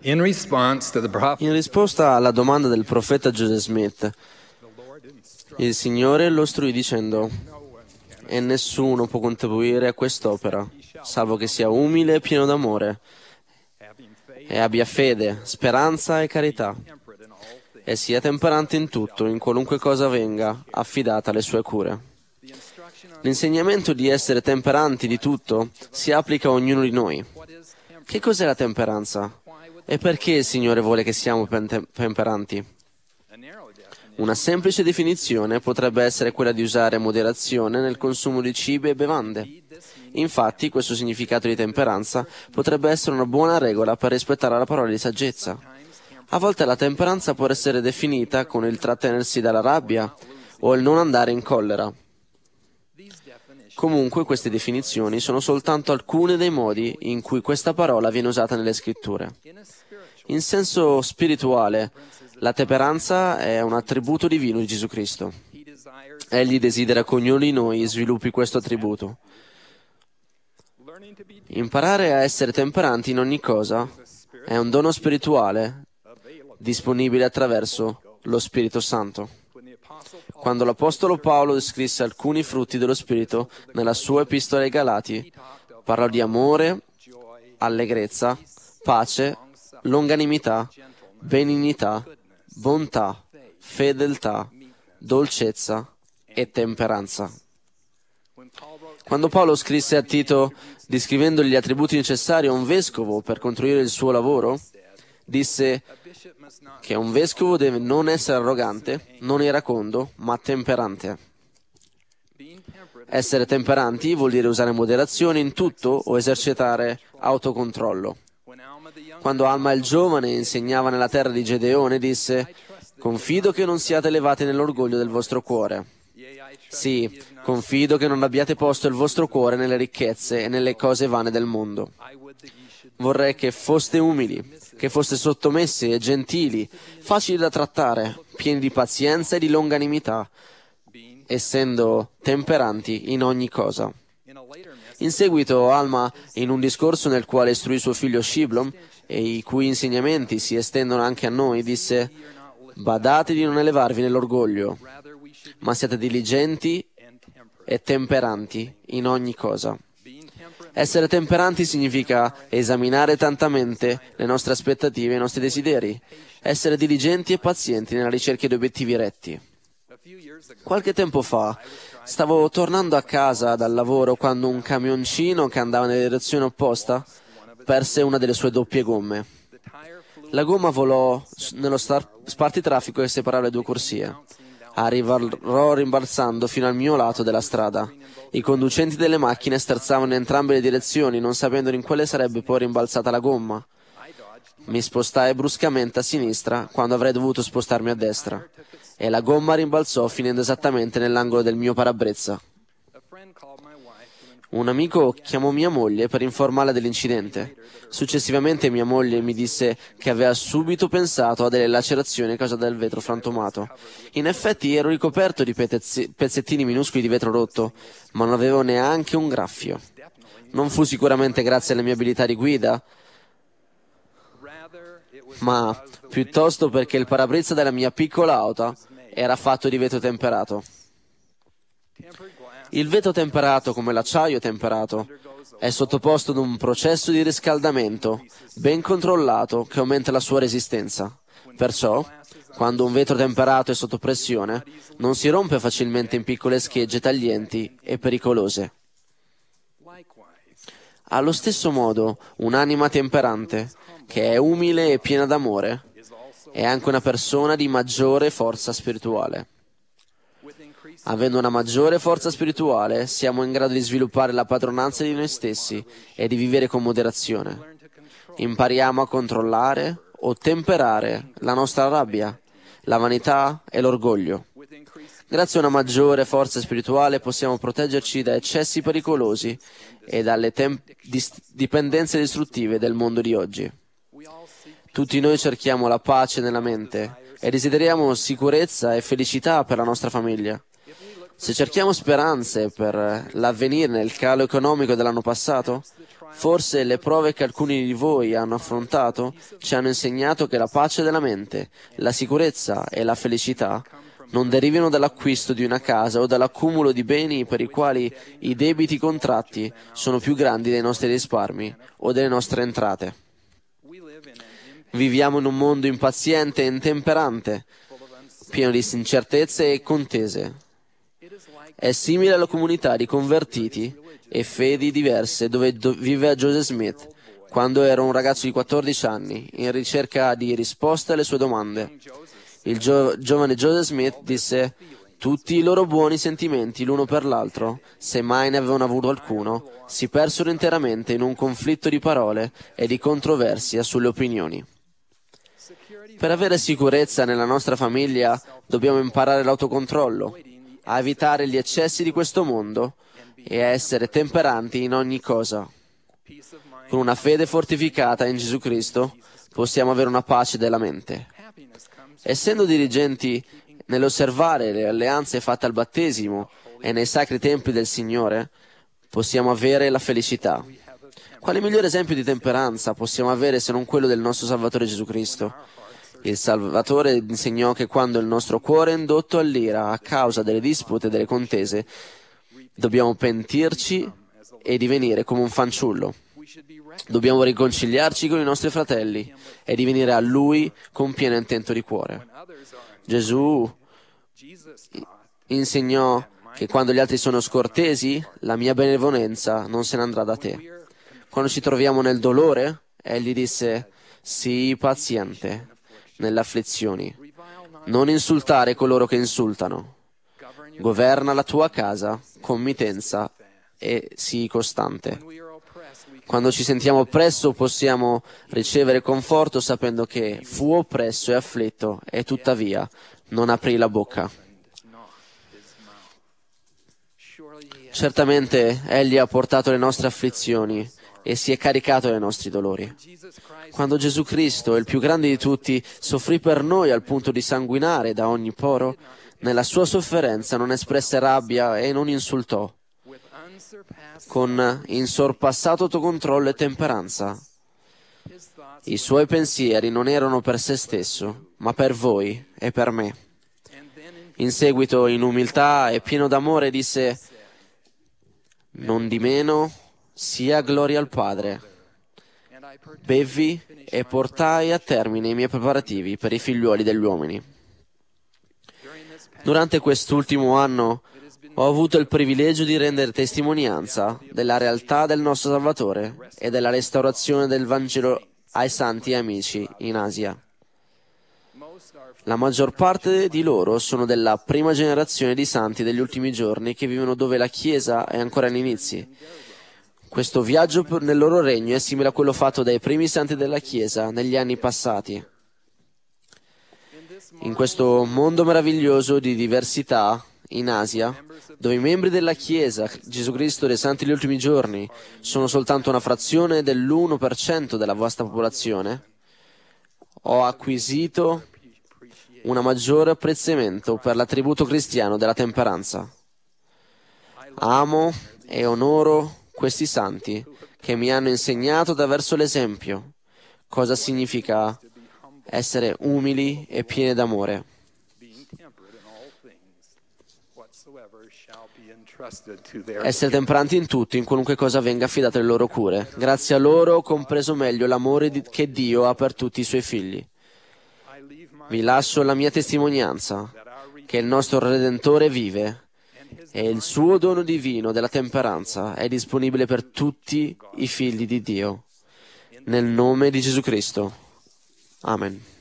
In risposta alla domanda del profeta Joseph Smith, il Signore lo istruì dicendo, e nessuno può contribuire a quest'opera, salvo che sia umile e pieno d'amore, e abbia fede, speranza e carità, e sia temperante in tutto, in qualunque cosa venga, affidata alle sue cure. L'insegnamento di essere temperanti di tutto si applica a ognuno di noi. Che cos'è la temperanza? E perché il Signore vuole che siamo temperanti? Una semplice definizione potrebbe essere quella di usare moderazione nel consumo di cibi e bevande. Infatti, questo significato di temperanza potrebbe essere una buona regola per rispettare la parola di saggezza. A volte la temperanza può essere definita con il trattenersi dalla rabbia o il non andare in collera. Comunque queste definizioni sono soltanto alcune dei modi in cui questa parola viene usata nelle scritture. In senso spirituale, la temperanza è un attributo divino di Gesù Cristo. Egli desidera che ognuno di noi sviluppi questo attributo. Imparare a essere temperanti in ogni cosa è un dono spirituale disponibile attraverso lo Spirito Santo. Quando l'Apostolo Paolo descrisse alcuni frutti dello Spirito nella sua epistola ai Galati, parlò di amore, allegrezza, pace, longanimità, benignità, bontà, fedeltà, dolcezza e temperanza. Quando Paolo scrisse a Tito descrivendo gli attributi necessari a un vescovo per costruire il suo lavoro, disse che un vescovo deve non essere arrogante, non iracondo, ma temperante. Essere temperanti vuol dire usare moderazione in tutto o esercitare autocontrollo. Quando Alma il giovane insegnava nella terra di Gedeone, disse, confido che non siate elevati nell'orgoglio del vostro cuore. Sì, confido che non abbiate posto il vostro cuore nelle ricchezze e nelle cose vane del mondo. Vorrei che foste umili che foste sottomessi e gentili, facili da trattare, pieni di pazienza e di longanimità, essendo temperanti in ogni cosa. In seguito Alma, in un discorso nel quale istruì suo figlio Shiblom, e i cui insegnamenti si estendono anche a noi, disse Badate di non elevarvi nell'orgoglio, ma siate diligenti e temperanti in ogni cosa. Essere temperanti significa esaminare tantamente le nostre aspettative e i nostri desideri, essere diligenti e pazienti nella ricerca di obiettivi retti. Qualche tempo fa stavo tornando a casa dal lavoro quando un camioncino che andava nella direzione opposta perse una delle sue doppie gomme. La gomma volò nello spartitraffico e separò le due corsie arrivò rimbalzando fino al mio lato della strada. I conducenti delle macchine sterzavano in entrambe le direzioni, non sapendo in quale sarebbe poi rimbalzata la gomma. Mi spostai bruscamente a sinistra quando avrei dovuto spostarmi a destra e la gomma rimbalzò finendo esattamente nell'angolo del mio parabrezza. Un amico chiamò mia moglie per informarla dell'incidente. Successivamente mia moglie mi disse che aveva subito pensato a delle lacerazioni a causa del vetro frantumato. In effetti ero ricoperto di pezzettini minuscoli di vetro rotto, ma non avevo neanche un graffio. Non fu sicuramente grazie alla mia abilità di guida, ma piuttosto perché il parabrezza della mia piccola auto era fatto di vetro temperato. Il vetro temperato, come l'acciaio temperato, è sottoposto ad un processo di riscaldamento ben controllato che aumenta la sua resistenza. Perciò, quando un vetro temperato è sotto pressione, non si rompe facilmente in piccole schegge taglienti e pericolose. Allo stesso modo, un'anima temperante, che è umile e piena d'amore, è anche una persona di maggiore forza spirituale. Avendo una maggiore forza spirituale, siamo in grado di sviluppare la padronanza di noi stessi e di vivere con moderazione. Impariamo a controllare o temperare la nostra rabbia, la vanità e l'orgoglio. Grazie a una maggiore forza spirituale possiamo proteggerci da eccessi pericolosi e dalle tem- dis- dipendenze distruttive del mondo di oggi. Tutti noi cerchiamo la pace nella mente e desideriamo sicurezza e felicità per la nostra famiglia. Se cerchiamo speranze per l'avvenire nel calo economico dell'anno passato, forse le prove che alcuni di voi hanno affrontato ci hanno insegnato che la pace della mente, la sicurezza e la felicità non derivino dall'acquisto di una casa o dall'accumulo di beni per i quali i debiti contratti sono più grandi dei nostri risparmi o delle nostre entrate. Viviamo in un mondo impaziente e intemperante, pieno di incertezze e contese è simile alla comunità di convertiti e fedi diverse dove do- viveva Joseph Smith quando era un ragazzo di 14 anni in ricerca di risposte alle sue domande. Il gio- giovane Joseph Smith disse tutti i loro buoni sentimenti l'uno per l'altro, se mai ne avevano avuto alcuno, si persero interamente in un conflitto di parole e di controversia sulle opinioni. Per avere sicurezza nella nostra famiglia dobbiamo imparare l'autocontrollo, a evitare gli eccessi di questo mondo e a essere temperanti in ogni cosa. Con una fede fortificata in Gesù Cristo possiamo avere una pace della mente. Essendo dirigenti nell'osservare le alleanze fatte al battesimo e nei sacri tempi del Signore, possiamo avere la felicità. Quale migliore esempio di temperanza possiamo avere se non quello del nostro Salvatore Gesù Cristo? Il Salvatore insegnò che quando il nostro cuore è indotto all'ira a causa delle dispute e delle contese, dobbiamo pentirci e divenire come un fanciullo. Dobbiamo riconciliarci con i nostri fratelli e divenire a Lui con pieno intento di cuore. Gesù insegnò che quando gli altri sono scortesi, la mia benevolenza non se ne andrà da te. Quando ci troviamo nel dolore, egli disse, sii paziente, nelle afflizioni. Non insultare coloro che insultano. Governa la tua casa con mitenza e sii costante. Quando ci sentiamo oppresso possiamo ricevere conforto sapendo che fu oppresso e afflitto e tuttavia non aprì la bocca. Certamente Egli ha portato le nostre afflizioni e si è caricato dei nostri dolori. Quando Gesù Cristo, il più grande di tutti, soffrì per noi al punto di sanguinare da ogni poro, nella sua sofferenza non espresse rabbia e non insultò, con insorpassato autocontrollo e temperanza. I suoi pensieri non erano per se stesso, ma per voi e per me. In seguito, in umiltà e pieno d'amore, disse, non di meno sia gloria al Padre. Bevvi e portai a termine i miei preparativi per i figliuoli degli uomini. Durante quest'ultimo anno ho avuto il privilegio di rendere testimonianza della realtà del nostro Salvatore e della restaurazione del Vangelo ai santi amici in Asia. La maggior parte di loro sono della prima generazione di santi degli ultimi giorni che vivono dove la Chiesa è ancora agli inizi questo viaggio nel loro regno è simile a quello fatto dai primi santi della Chiesa negli anni passati. In questo mondo meraviglioso di diversità, in Asia, dove i membri della Chiesa, Gesù Cristo dei Santi degli ultimi giorni, sono soltanto una frazione dell'1% della vostra popolazione, ho acquisito un maggiore apprezzamento per l'attributo cristiano della temperanza. Amo e onoro questi santi che mi hanno insegnato da verso l'esempio cosa significa essere umili e pieni d'amore. Essere temperanti in tutto, in qualunque cosa venga affidata alle loro cure. Grazie a loro ho compreso meglio l'amore che Dio ha per tutti i suoi figli. Vi lascio la mia testimonianza che il nostro Redentore vive e il suo dono divino della temperanza è disponibile per tutti i figli di Dio. Nel nome di Gesù Cristo. Amen.